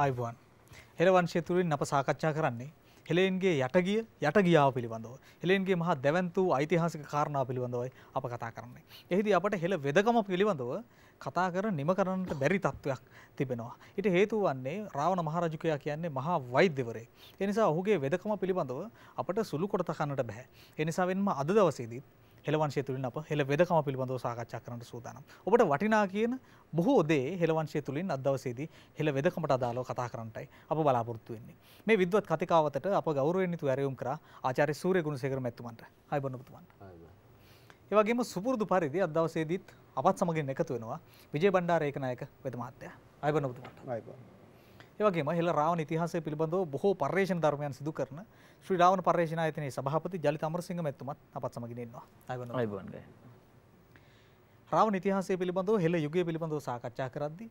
ආයිබුවන් හෙළවංශය තුළින් අප සාකච්ඡා කරන්නේ හෙලෙන්ගේ යටගිය යට ගියාව පිළිබඳව. හෙලෙන්ගේ මහා දැවන්තූ ඓතිහාසික කාරණා පිළිබඳවයි අප කතා කරන්නේ. එහිදී අපට හෙළ වෙදකම පිළිබඳව කතා කර නිම කරන්නට බැරි තත්ත්වයක් තිබෙනවා. ඊට හේතුව වන්නේ රාවණ මහරජුකයා කියන්නේ මහා වෛද්‍යවරේ. ඒ නිසා ඔහුගේ වෙදකම පිළිබඳව අපට සුළු කොට තකන්නට බෑ. ඒ නිසා වෙනම අද දවසේදීත් හෙළවංශය තුළින් අප හෙළ වෙදකම පිළිබඳව සාකච්ඡා කරන්නට සූදානම්. ඔබට වටිනා කියන බොහෝ දේ හෙළවංශය තුළින් අද දවසේදී හෙළ වෙදකමට අදාළව කතා කරන්නටයි අප බලාපොරොත්තු වෙන්නේ. මේ විද්වත් කතිකාවතට අප ගෞරවයෙන් යුතු ඇරයුම් කරා ආචාර්ය සූර්ය ගුණසේකර මැතිතුමන්ට. අයබෝන ඔබතුමන්ට. ඒ වගේම සුපුරුදු පරිදි අද දවසේදීත් අපත් සමගින් එකතු වෙනවා විජේ බණ්ඩාර ඒකනායක වෙද මහත්තයා. අයබෝන ඔබතුමන්ට. අයබෝන. ඒවගේම හෙළ රාවණ ඉතිහාසය පිළිබඳව බොහෝ පර්යේෂණ ධර්මයන් සිදු කරන ශ්‍රී රාවණ පර්යේෂණ ආයතනයේ සභාපති ජලිත අමරසිංහ මෙතුමත් අපත් සමගින් ඉන්නවා. අයවන අයවන රාවණ ඉතිහාසය පිළිබඳව හෙළ යුගය පිළිබඳව සාකච්ඡා කරද්දී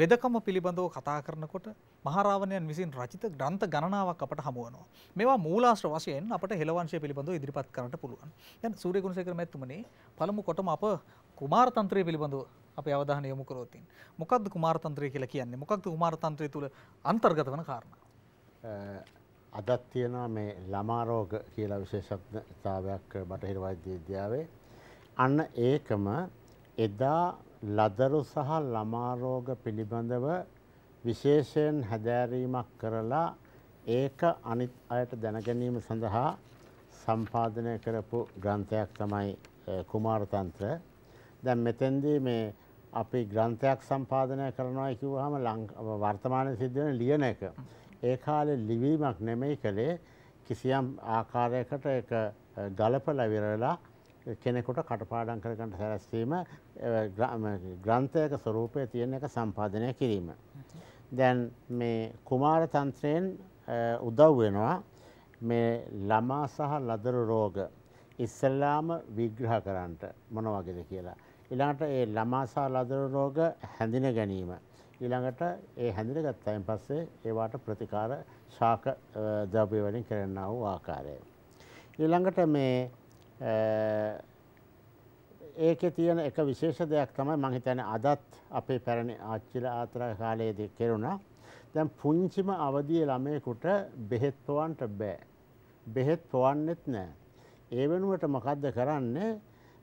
වෙදකම පිළිබඳව කතා කරනකොට මහරාවණයන් විසින් රචිත ග්‍රන්ථ ගණනාවක් අපට හමුවනවා. මේවා මූලාශ්‍ර වශයෙන් අපට හෙළවංශය පිළිබඳව ඉදිරිපත් කරන්නට පුළුවන්. දැන් සූර්ය ගුණසේකර මැතිතුමනි පළමු කොටම අප කුමාරතන්ත්‍රය පිළිබඳව අපි අවධානය යොමු කරොත් මොකක්ද කුමාරතන්ත්‍රය කියලා කියන්නේ මොකක්ද කුමාරතන්ත්‍රය තුල අන්තර්ගත වන කාරණා අදත් තියෙනවා මේ ළමා රෝග කියලා විශේෂඥතාවයක් බටහිර වෛද්‍ය විද්‍යාවේ අන්න ඒකම එදා ලදරු සහ ළමා රෝග පිළිබඳව විශේෂයෙන් හැදෑරීමක් කරලා ඒක අනිත් අයට දැනගැනීම සඳහා සම්පාදනය කරපු ග්‍රන්ථයක් තමයි කුමාරතන්ත්‍ර දැන් මෙතෙන්දී මේ අපි ග්‍රන්ථයක් සම්පාදනය කරනවා කිව්වහම වර්තමානයේ සිද්ධ වෙන ලියන එක ඒ කාලේ ලිවීමක් නෙමෙයි කලේ කිසියම් ආකාරයකට ඒක ගලපලා විරලා කෙනෙකුට කටපාඩම් කරගන්න සැලැස්වීම ග්‍රන්ථයක ස්වરૂපයේ තියෙන එක සම්පාදනය කිරීම. දැන් මේ කුමාර තන්ත්‍රයෙන් උදව් වෙනවා මේ ළමා සහ ලදරු රෝග ඉස්සල්ලාම විග්‍රහ කරන්නට මොන වගේද කියලා. ඊළඟට ඒ ළමා සහ ලදරු රෝග හැඳින ගැනීම ඊළඟට ඒ හැඳිනගත්තයින් පස්සේ ඒවාට ප්‍රතිකාර ශාක ද්‍රව්‍ය වලින් කරන්නා වූ ආකාරය ඊළඟට මේ ඒකේ තියෙන එක විශේෂ දෙයක් තමයි මම හිතන්නේ අදත් අපේ පැරණි ආච්චිලා ආතර කාලයේදී කෙරුණා දැන් පුංචිම අවදිය ළමයෙකුට බෙහෙත් පොවන්නට බෑ බෙහෙත් පොවන්නෙත් නෑ ඒ වෙනුවට මොකද්ද කරන්නේ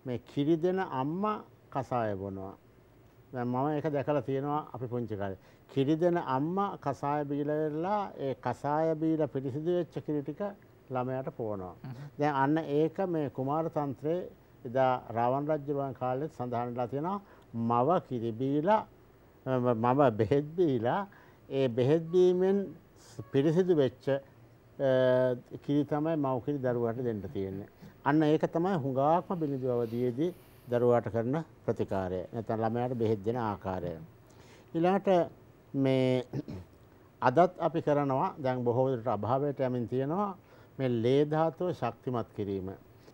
මේ කිරි දෙන අම්මා කසාය බොනවා. දැන් මම ඒක දැකලා තියෙනවා අපි පුංචි කාලේ. කිරි දෙන අම්මා කසාය බීලා වෙලා ඒ කසාය බීලා පිරිසිදු වෙච්ච කිරි ටික ළමයාට පොවනවා. දැන් අන්න ඒක මේ කුමාර තන්ත්‍රයේ එදා රාවණ රජුරුවන් කාලෙත් සඳහන් වෙලා තියෙනවා මව කිරි බීලා මම බෙහෙත් බීලා ඒ බෙහෙත් බීමෙන් පිරිසිදු වෙච්ච කිරි තමයි මව් කිරි දරුවාට දෙන්න තියෙන්නේ. අන්න ඒක තමයි හුඟාක්ම බිනිදු අවධියේදී දරුවාට කරන ප්‍රතිකාරය. නැත්නම් ළමයාට බෙහෙත් දෙන ආකාරය. ඊළාට මේ අදත් අපි කරනවා දැන් බොහෝ දුරට අභාවයට යමින් තියෙනවා මේ ලේ ධාතුව ශක්තිමත් කිරීම.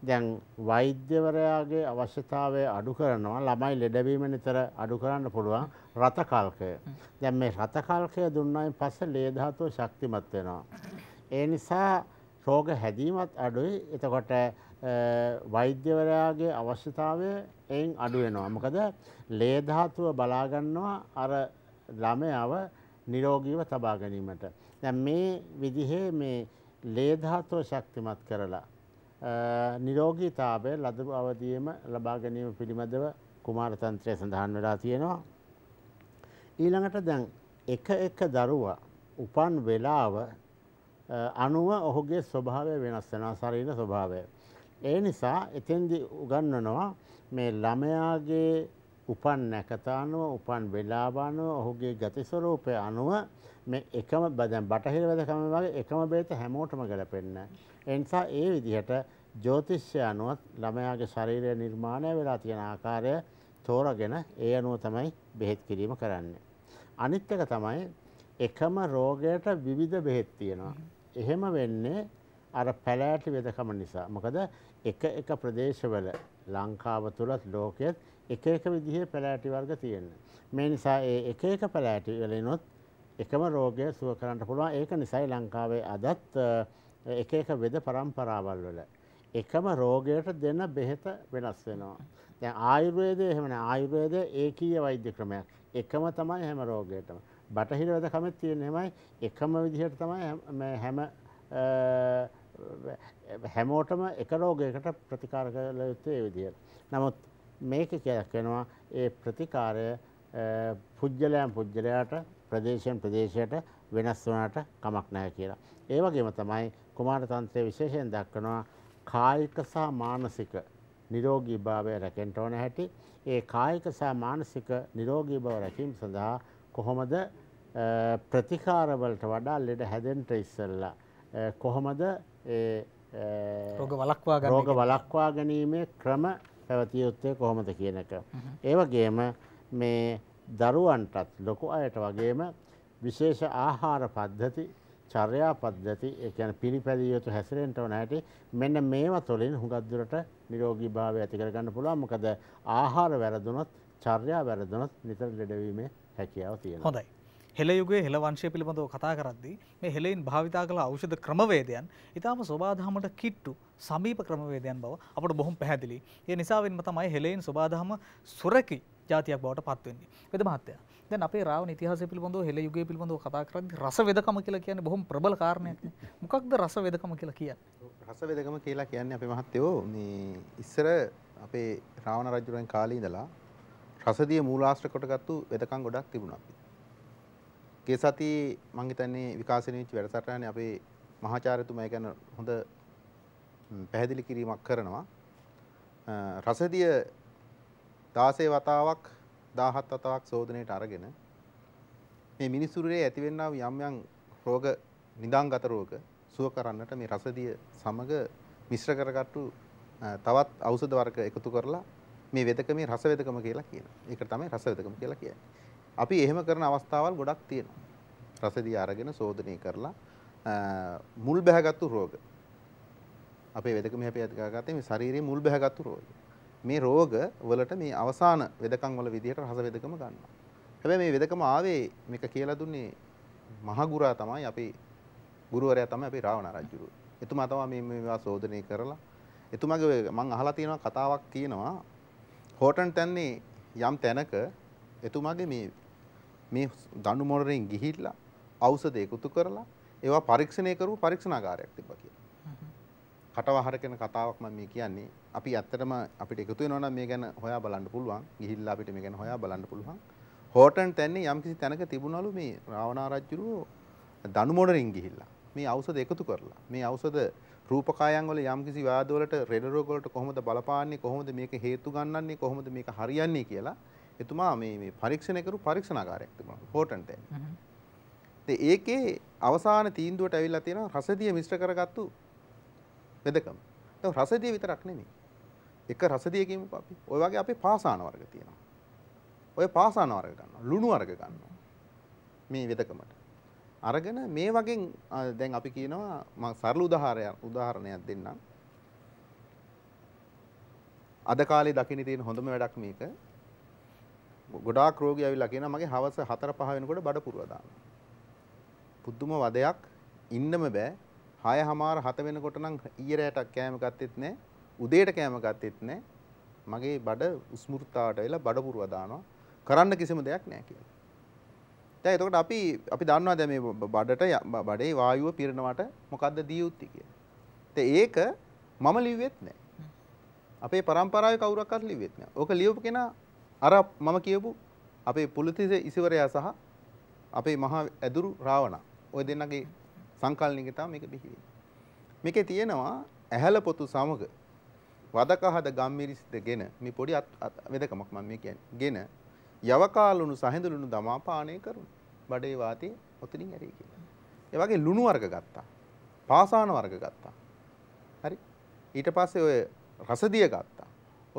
දැන් වෛද්‍යවරයාගේ අවශ්‍යතාවය අඩු කරනවා ළමයි ලෙඩවීම නිතර අඩු කරන්න පුළුවන් රත කල්කය. දැන් මේ රත කල්කය දුන්නයින් පස්සේ ලේ ධාතුව ශක්තිමත් වෙනවා. ඒ නිසා රෝග හැදීමත් අඩුයි. එතකොට වෛද්‍යවරයාගේ අවශ්‍යතාවය එයින් අඩු වෙනවා. මොකද ලේ ධාතුව බලා ගන්නවා අර ළමයාව නිරෝගීව තබා ගැනීමට. දැන් මේ විදිහේ මේ ලේ ධාතුව ශක්තිමත් කරලා නිරෝගීතාවය ලදරු අවදියේම ලබා ගැනීම පිළිබඳව කුමාර තන්ත්‍රය සඳහන් වෙලා තියෙනවා. ඊළඟට දැන් එක එක දරුවා උපන් වෙලාව අනුව ඔහුගේ ස්වභාවය වෙනස් වෙනවා ශරීර ස්වභාවය. ඒ නිසා එතෙන්දි උගන්වනවා මේ ළමයාගේ උපන් නැකතානුව උපන් වෙලාබානුව ඔහුගේ ගතිස්වරූපය අනුව මේ එකම බදැන් බටහිර වැදකම වගේ එකම බේත හැමෝටම ගැලපෙන්න. එනිසා ඒ විදිහට ජෝතිෂ්‍ය අනුවත් ළමයාගේ ශරීරය නිර්මාණය වෙලා තියෙන ආකාරය තෝරගෙන ඒ අනුව තමයි බෙහෙත් කිරීම කරන්නේ. අනිත් එක තමයි එකම රෝගයට විවිධ බෙහෙත් තියෙනවා. එහෙම වෙන්නේ අර පැලෑටි වෙදකම නිසා. මොකද එක එක ප්‍රදේශවල ලංකාව තුලත් ලෝකෙත් එක එක විදිහේ පැලෑටි වර්ග තියෙනවා. මේ නිසා ඒ එක එක පැලෑටි වලිනුත් එකම රෝගය සුව කරන්න පුළුවන්. ඒක නිසායි ලංකාවේ අදත් එක එක වෙද પરම්පරාවල් වල එකම රෝගයට දෙන බෙහෙත වෙනස් වෙනවා. දැන් ආයුර්වේදය එහෙම නෑ. ආයුර්වේදය ඒකීය වෛද්‍ය ක්‍රමයක්. එකම තමයි හැම රෝගයකටම. බටහිර වෙදකමෙත් තියෙන හැමයි එකම විදිහට තමයි හැම හැමෝටම එක රෝගයකට ප්‍රතිකාර කළ යුතු ඒ විදිහට. නමුත් මේක කියලා කියනවා ඒ ප්‍රතිකාරය පුජ්‍යලයන් පුජ්‍යලයාට ප්‍රදේශයෙන් ප්‍රදේශයට වෙනස් වුණාට කමක් නැහැ කියලා. ඒ වගේම තමයි කුමාර තන්ත්‍රයේ විශේෂයෙන් දක්වනවා කායික සහ මානසික නිරෝගී භාවය රැකෙන්න ඕන හැටි. ඒ කායික සහ මානසික නිරෝගී බව රැකීම සඳහා කොහොමද ප්‍රතිකාරවලට වඩා ලෙඩ හැදෙන්න ඉස්සෙල්ලා කොහොමද රෝග වලක්වා රෝග වලක්වා ගැනීමේ ක්‍රම පැවතිය යුත්තේ කොහොමද කියන එක. ඒ වගේම මේ දරුවන්ටත් ලොකු අයට වගේම විශේෂ ආහාර පද්ධති චර්යා පද්ධති ඒ කියන්නේ පිළිපැදිය යුතු හැසිරෙන්න ඕන හැටි මෙන්න මේවා තුළින් හුඟක් දුරට නිරෝගී භාවය ඇති කරගන්න පුළුවන්. මොකද ආහාර වැරදුනොත් චර්යා වැරදුනොත් නිතර ලෙඩවීමේ හැකියාව තියෙනවා. හොඳයි. හෙළයුගේ හෙළවංශය පිළිබඳව කතා කරද්දී මේ හෙළයින් භාවිතා කළ ඖෂධ ක්‍රමවේදයන් ඊටාම සෝබාදහමට කිට්ටු සමීප ක්‍රමවේදයන් බව අපට බොහොම පැහැදිලි. ඒ නිසාවෙන්ම තමයි හෙළයින් සෝබාදහම සුරකි ජාතියක් බවට පත් වෙන්නේ. වේද මහත්තයා. දැන් අපේ රාවණ ඉතිහාසය පිළිබඳව හෙළ යුගය පිළිබඳව කතා කරද්දී රස වේදකම කියලා කියන්නේ බොහොම ප්‍රබල කාරණයක් නේ. මොකක්ද රස වේදකම කියලා කියන්නේ? රස වේදකම කියලා කියන්නේ අපේ මහත්තයෝ මේ ඉස්සර අපේ රාවණ රජුගෙන් කාලේ ඉඳලා රසදිය මූලාශ්‍ර කොටගත්තු වෙදකම් ගොඩක් තිබුණා අපිට. ගිය සතියේ මම හිතන්නේ විකාශනය වෙච්ච වැඩසටහනේ අපේ මහාචාර්යතුමා ගැන හොඳ පැහැදිලි කිරීමක් කරනවා. රසදිය 16 වතාවක් 17 වතාවක් සෝදනයේට අරගෙන මේ මිනිසුරේ ඇතිවෙනා යම් යම් රෝග නිදාංගත රෝග සුව කරන්නට මේ රසදිය සමග මිශ්‍ර කරගත්තු තවත් ඖෂධ වර්ග එකතු කරලා මේ වෙදකමේ රස වෙදකම කියලා කියනවා. ඒකට තමයි රස වෙදකම කියලා කියන්නේ. අපි එහෙම කරන අවස්ථාවල් ගොඩක් තියෙනවා. රසදී අරගෙන සෝදනය කරලා මුල් බැහැගත්තු රෝග. අපේ වෙදකම හැපේ අධිකාගත්තේ මේ ශාරීරියේ මුල් බැහැගත්තු රෝග. මේ රෝග වලට මේ අවසාන වෙදකම් වල විදිහට රස වෙදකම ගන්නවා. හැබැයි මේ වෙදකම ආවේ මේක කියලා දුන්නේ මහගුරා තමයි අපි ගුරුවරයා තමයි අපි රාවණ රජුරුව. එතුමා තමයි මේ මේවා සෝදනය කරලා එතුමාගේ මම අහලා තියෙනවා කතාවක් තියෙනවා හෝටන් තැන්නේ යම් තැනක එතුමාගේ මේ මේ දණු මොනරෙන් ගිහිල්ලා ඖෂධ එකතු කරලා ඒවා පරීක්ෂණය කරපු පරීක්ෂණාගාරයක් තිබ්බා කියලා. කටවහර කියන කතාවක් මම මේ කියන්නේ. අපි ඇත්තටම අපිට එකතු වෙනවා නම් මේ ගැන හොයා බලන්න පුළුවන්. ගිහිල්ලා අපිට මේ ගැන හොයා බලන්න පුළුවන්. හෝටන් තැන්නේ යම්කිසි තැනක තිබුණලු මේ රාවණා රජුරෝ දණු මොනරින් ගිහිල්ලා මේ ඖෂධ එකතු කරලා මේ ඖෂධ රූපකායන් වල යම්කිසි ව්‍යාධ වලට රෙඩ රෝග වලට කොහොමද බලපාන්නේ කොහොමද මේක හේතු ගන්නන්නේ කොහොමද මේක හරියන්නේ කියලා එතුමා මේ මේ පරීක්ෂණය කරු පරීක්ෂණාගාරයක් තිබුණා. ඉම්පෝටන්ට් එක. ඉතින් ඒකේ අවසාන තීන්දුවට ඇවිල්ලා තියෙනවා රසදිය මිශ්‍ර කරගත්තු වෙදකම. දැන් රසදිය විතරක් නෙමෙයි. එක රසදිය කියමු අපි. ওই වගේ අපේ පාසාන වර්ග තියෙනවා. ඔය පාසාන වර්ග ගන්නවා. ලුණු වර්ග ගන්නවා. මේ වෙදකමට. අරගෙන මේ වගේ දැන් අපි කියනවා මම සරල උදාහරණයක් උදාහරණයක් දෙන්නම්. අද කාලේ දකින්න තියෙන හොඳම වැඩක් මේක. ගොඩාක් රෝගී ඇවිල්ලා කියනවා මගේ හවස 4 5 වෙනකොට බඩ පුරව දානවා. පුදුම වදයක් ඉන්නම බෑ. 6 හමාර 7 වෙනකොට නම් ඊයේ රෑට කෑම ගත්තෙත් නෑ. උදේට කෑම ගත්තෙත් නෑ. මගේ බඩ උස්මෘතාවට වෙලා බඩ පුරව දානවා. කරන්න කිසිම දෙයක් නෑ කියලා. දැන් එතකොට අපි අපි දන්නවා දැන් මේ බඩට බඩේ වායුව පිරෙනවට මොකද්ද දිය යුත්තේ කියලා. ඉතින් ඒක මම ලිව්වෙත් නෑ. අපේ પરම්පරාවේ කවුරක්වත් ලිව්වෙත් නෑ. ඕක ලියවපු කෙනා අර මම කියපු අපේ පුලතිස ඉසිවරයා සහ අපේ මහා ඇදුරු රාවණ ඔය දෙන්නගේ සංකල්නික තමයි මේක බිහි වෙන්නේ. මේකේ තියෙනවා ඇහැල පොතු සමග වදකහද ගම්මිරිස්දගෙන මේ පොඩි වෙදකමක් මම මේ කියන්නේ. ගෙන යවකාලුණු සහඳුලුණු දමා පානය කරනු. බඩේ වාතේ ඔතනින් ඇරේ කියලා. ඒ වගේ ලුණු වර්ග ගත්තා. පාසාන වර්ග ගත්තා. හරි. ඊට පස්සේ ඔය රසදිය ගත්තා.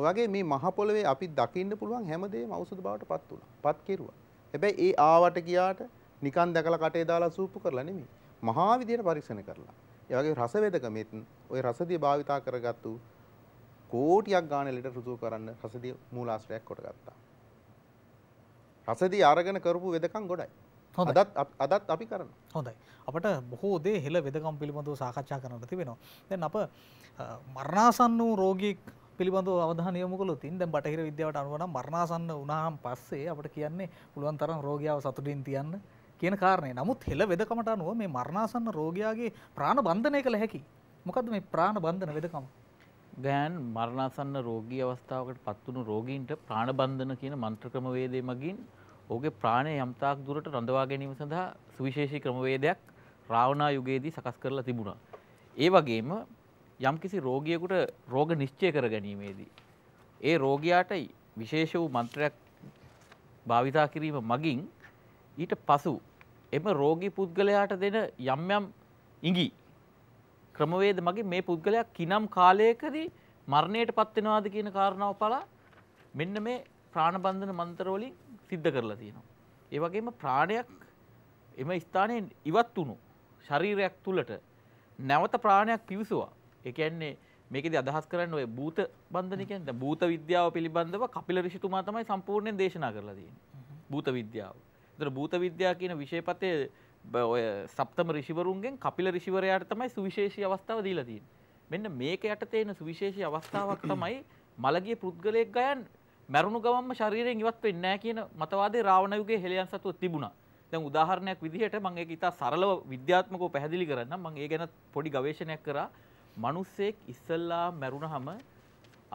ඔයගේ මේ මහ පොළවේ අපි දකින්න පුළුවන් හැමදේම ඖෂධ බවට පත් වුණා. පත් කෙරුවා. හැබැයි ඒ ආවට ගියාට නිකන් දැකලා කටේ දාලා සූප්පු කරලා නෙමෙයි. මහා විදියට පරීක්ෂණ කරලා. ඒ වගේ රසවේදකමෙත් ওই රසදිය භාවිතා කරගත්තු කෝටියක් ගාන ලිටර රුසු කරන්න රසදිය මූලාශ්‍රයක් කොටගත්තා. රසදී අරගෙන කරපු වෙදකම් ගොඩයි. අදත් අදත් අපි කරන. හොඳයි. අපට බොහෝ දේ හෙළ වෙදකම් පිළිබඳව සාකච්ඡා කරන්න තිබෙනවා. දැන් අප මරණාසන්න වූ රෝගියෙක් පිළිබඳව අවධාන යොමු කළොත් දැන් බටහිර විද්‍යාවට අනුව නම් මරණාසන්න වුණාම පස්සේ අපිට කියන්නේ පුළුවන් තරම් රෝගියාව සතුටින් තියන්න කියන කාරණේ. නමුත් හෙළ වෙදකමට අනුව මේ මරණාසන්න රෝගියාගේ ප්‍රාණ බන්ධනය කළ හැකි. මොකද්ද මේ ප්‍රාණ බන්ධන වෙදකම? ගෑන් මරණාසන්න රෝගී අවස්ථාවකට පත්වුණු රෝගීන්ට ප්‍රාණබන්ධන කියන මන්ත්‍ර ක්‍රමවේදය මගින් ඔහුගේ ප්‍රාණය යම්තාක් දුරට රඳවා ගැනීම සඳහා සුවිශේෂී ක්‍රමවේදයක් රාවණා යුගයේදී සකස් කරලා තිබුණා. ඒ වගේම යම්කිසි රෝගියෙකුට රෝග නිශ්චය කර ගැනීමේදී. ඒ රෝගයාට විශේෂ වූ මන්ත්‍රයක් භාවිතා කිරීම මගින් ඊට පසු එම රෝගී පුද්ගලයාට දෙන යම් යම් ඉඟි ක්‍රමවේද මගේ මේ පුද්ගලයා කිනම් කාලයකදී මරණයට පත්වෙනවාද කියන කාරණාව පලා මෙන්න මේ ප්‍රාණබන්ධන මන්තරවලින් සිද්ධ කරලා තියෙනවා. ඒ වගේම ප්‍රාණයක් එම ස්ථානයෙන් ඉවත් වුණු ශරීරයක් තුළට නැවත ප්‍රාණයක් පිවිසුවා එකන්නේ මේකද අදහස් කරන්න ඔය භූත බන්ධනකන් භූත විද්‍යාව පිළිබඳව කපිල රිෂිතුමා තමයි සම්පූර්ණයෙන් දේශනා කරලා තියෙන්නේ භූත විද්‍යාව. ඒතර භූත විද්‍යාව කියන විෂයපතේ ඔය සප්තම ඍෂිවරුන්ගෙන් කපිල ඍෂිවරයාට තමයි සුවිශේෂී අවස්ථාව දීලා තියෙන්නේ. මෙන්න මේක යටතේ එන සුවිශේෂී අවස්ථාවක් තමයි මලගිය පුද්ගලයෙක් ගයන් මැරුණු ගමන්ම ශරීරයෙන් ඉවත් වෙන්නේ නැහැ කියන මතවාදේ රාවණ යුගයේ හෙලියන් සතුව තිබුණා. දැන් උදාහරණයක් විදිහට මම ඒක ඉතා සරලව විද්‍යාත්මකව පැහැදිලි කරන්නම්. මම ඒ ගැන පොඩි ගවේෂණයක් කරා. මනුස්සයෙක් ඉස්සල්ලා මැරුණහම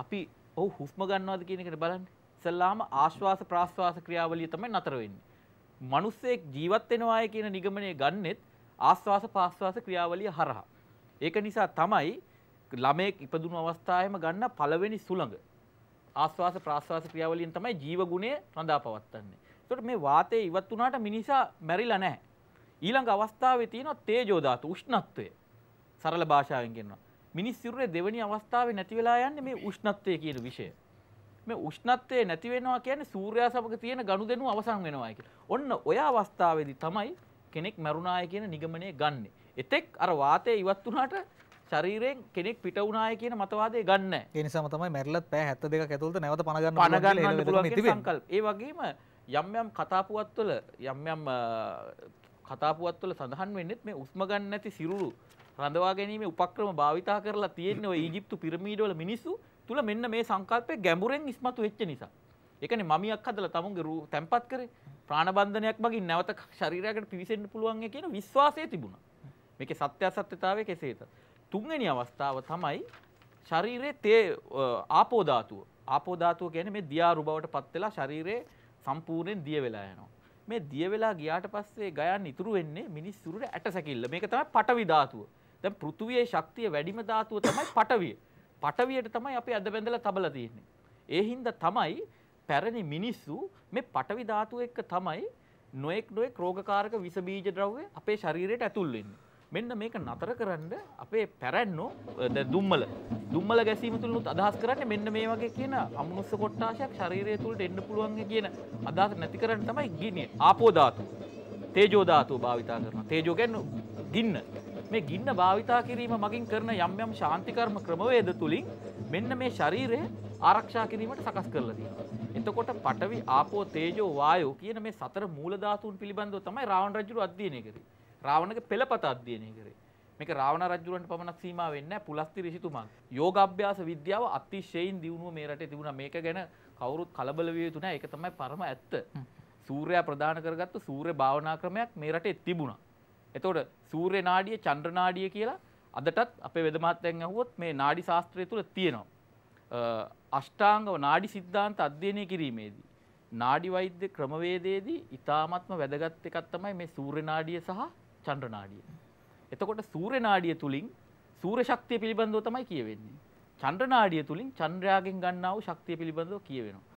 අපි ඔව් හුස්ම ගන්නවද කියන එකට බලන්න. ඉස්සල්ලාම ආශ්වාස ප්‍රාශ්වාස ක්‍රියාවලිය තමයි නතර වෙන්නේ. මනුස්සයෙක් ජීවත් වෙනවාය කියන නිගමනය ගන්නෙත් ආශ්වාස ප්‍රාශ්වාස ක්‍රියාවලිය හරහා. ඒක නිසා තමයි ළමයෙක් ඉපදුණු අවස්ථාවේම ගන්න පළවෙනි සුළඟ ආශ්වාස ප්‍රාශ්වාස ක්‍රියාවලියෙන් තමයි ජීව ගුණය රඳා පවත්වන්නේ. ඒකට මේ වාතය ඉවත් වුණාට මිනිසා මැරිලා නැහැ. ඊළඟ අවස්ථාවේ තියෙනවා තේජෝ ධාතු උෂ්ණත්වය. සරල භාෂාවෙන් කියනවා. මිනිස් සිරුරේ දෙවැනි අවස්ථාවේ නැති වෙලා යන්නේ මේ උෂ්ණත්වය කියන විෂය. මේ උෂ්ණත්වය නැති වෙනවා කියන්නේ සූර්යා සමග තියෙන ගනුදෙනු අවසන් වෙනවායි කියලා. ඔන්න ඔය අවස්ථාවේදී තමයි කෙනෙක් මරුණාය කියන නිගමනය ගන්නෙ. එතෙක් අර වාතය ඉවත් වුණාට ශරීරයෙන් කෙනෙක් පිට වුණාය කියන මතවාදය ගන්න. ඒ නිසාම තමයි මැරිලත් පැය 72ක් ඇතුළත නැවත පණ ගන්න පුළුවන් කියලා සංකල්ප. ඒ වගේම යම් යම් කතාපුවත්වල යම් යම් කතාපුවත්වල සඳහන් වෙන්නේ මේ උස්ම ගන්න නැති සිරුරු රඳවා ගැනීම උපක්‍රම භාවිතා කරලා තියෙන්නේ ඔය ඊජිප්තු පිරමීඩවල මිනිස්සු තුල මෙන්න මේ සංකල්පය ගැඹුරෙන් ඉස්මතු වෙච්ච නිසා. ඒ කියන්නේ මමියක් හදලා තමුන්ගේ රූ තැම්පත් කරේ ප්‍රාණබන්ධනයක් මගින් නැවත ශරීරයකට පිවිසෙන්න පුළුවන් කියන විශ්වාසය තිබුණා. මේකේ සත්‍යාසත්‍යතාවය කෙසේද? තුන්වෙනි අවස්ථාව තමයි ශරීරයේ තේ ආපෝ ධාතුව. ආපෝ ධාතුව කියන්නේ මේ දියාරු බවට පත් වෙලා ශරීරයේ සම්පූර්ණයෙන් දිය වෙලා යනවා. මේ දිය වෙලා ගියාට පස්සේ ගයන් ඉතුරු වෙන්නේ මිනිස්සුරුට ඇටසැකිල්ල. මේක තමයි පටවි ධාතුව. දැන් පෘථුවියේ ශක්තිය වැඩිම ධාතුව තමයි පටවිය. පටවියට තමයි අපි අද බැඳලා තබලා තියෙන්නේ. ඒ හින්දා තමයි පැරණි මිනිස්සු මේ පටවි ධාතුව එක්ක තමයි නොඑක් නොඑක් රෝගකාරක විස බීජ ද්‍රව්‍ය අපේ ශරීරයට ඇතුල් වෙන්නේ. මෙන්න මේක නතර කරන්න අපේ පැරැන්නෝ දුම්මල දුම්මල ගැසීම තුළනුත් අදහස් කරන්න මෙන්න මේ වගේ කියන අමනුස්ස කොට්ටාශයක් ශරීරය තුළට එන්න පුළුවන් කියන අදහස නැති කරන්න තමයි ගිනිය ආපෝධාතු තේජෝධාතු භාවිතා කරන තේජෝගැන්න ගින්න මේ ගින්න භාවිතා කිරීම මගින් කරන යම් යම් ශාන්තිකර්ම ක්‍රමවේද තුලින් මෙන්න මේ ශරීරය ආරක්ෂා කිරීමට සකස් කරලා තියෙනවා. එතකොට පඨවි ආපෝ තේජෝ වායෝ කියන මේ සතර මූල ධාතුන් පිළිබඳව තමයි රාවණ රජු අධ්‍යයනය කරේ. රාවණගේ පෙළපත අධ්‍යයනය කරේ. මේක රාවණ රජුරන්ට පමණක් සීමා වෙන්නේ නැහැ. පුලස්ති ඍෂිතුමන් යෝගාභ්‍යාස විද්‍යාව අතිශයින් දියුණුව මේ රටේ තිබුණා. මේක ගැන කවුරුත් කලබල විය යුතු නැහැ. ඒක තමයි පරම ඇත්ත. සූර්යයා ප්‍රදාන කරගත්තු සූර්ය භාවනා ක්‍රමයක් මේ රටේ තිබුණා. එතකොට සූර්ය නාඩිය චන්ද්‍ර නාඩිය කියලා අදටත් අපේ වෙද මහත්තයන් අහුවොත් මේ නාඩි ශාස්ත්‍රය තුල තියෙනවා. අෂ්ටාංගව නාඩි සිද්ධාන්ත අධ්‍යයනය කිරීමේදී නාඩි වෛද්‍ය ක්‍රමවේදයේදී ඉතාමත්ම වැදගත් එකක් තමයි මේ සූර්ය නාඩිය සහ චන්ද්‍ර නාඩිය. එතකොට සූර්ය නාඩිය තුලින් සූර්ය ශක්තිය පිළිබඳව තමයි කියවෙන්නේ. චන්ද්‍ර නාඩිය තුලින් චන්ද්‍රයාගෙන් ගන්නා වූ ශක්තිය පිළිබඳව කියවෙනවා.